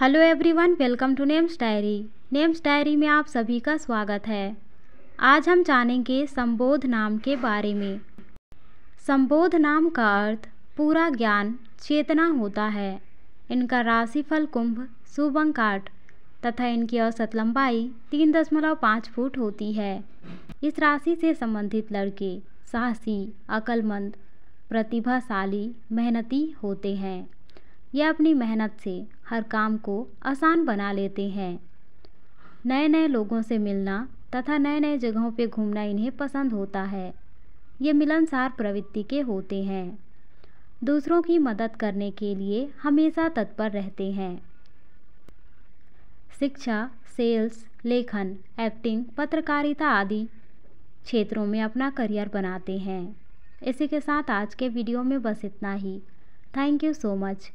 hello everyone welcome to names diary names diary में आप सभी का स्वागत है आज हम जानेंगे संबोध नाम के बारे में संबोध नाम का अर्थ पूरा ज्ञान चेतना होता है इनका राशिफल कुंभ सुबंकाट तथा इनकी औसत लंबाई तीन दशमलव पाँच फुट होती है इस राशि से संबंधित लड़के साहसी अकलमंद प्रतिभाशाली मेहनती होते हैं यह अपनी मेहनत से हर काम को आसान बना लेते हैं नए नए लोगों से मिलना तथा नए नए जगहों पर घूमना इन्हें पसंद होता है ये मिलनसार प्रवृत्ति के होते हैं दूसरों की मदद करने के लिए हमेशा तत्पर रहते हैं शिक्षा सेल्स लेखन एक्टिंग पत्रकारिता आदि क्षेत्रों में अपना करियर बनाते हैं इसी के साथ आज के वीडियो में बस इतना ही थैंक यू सो मच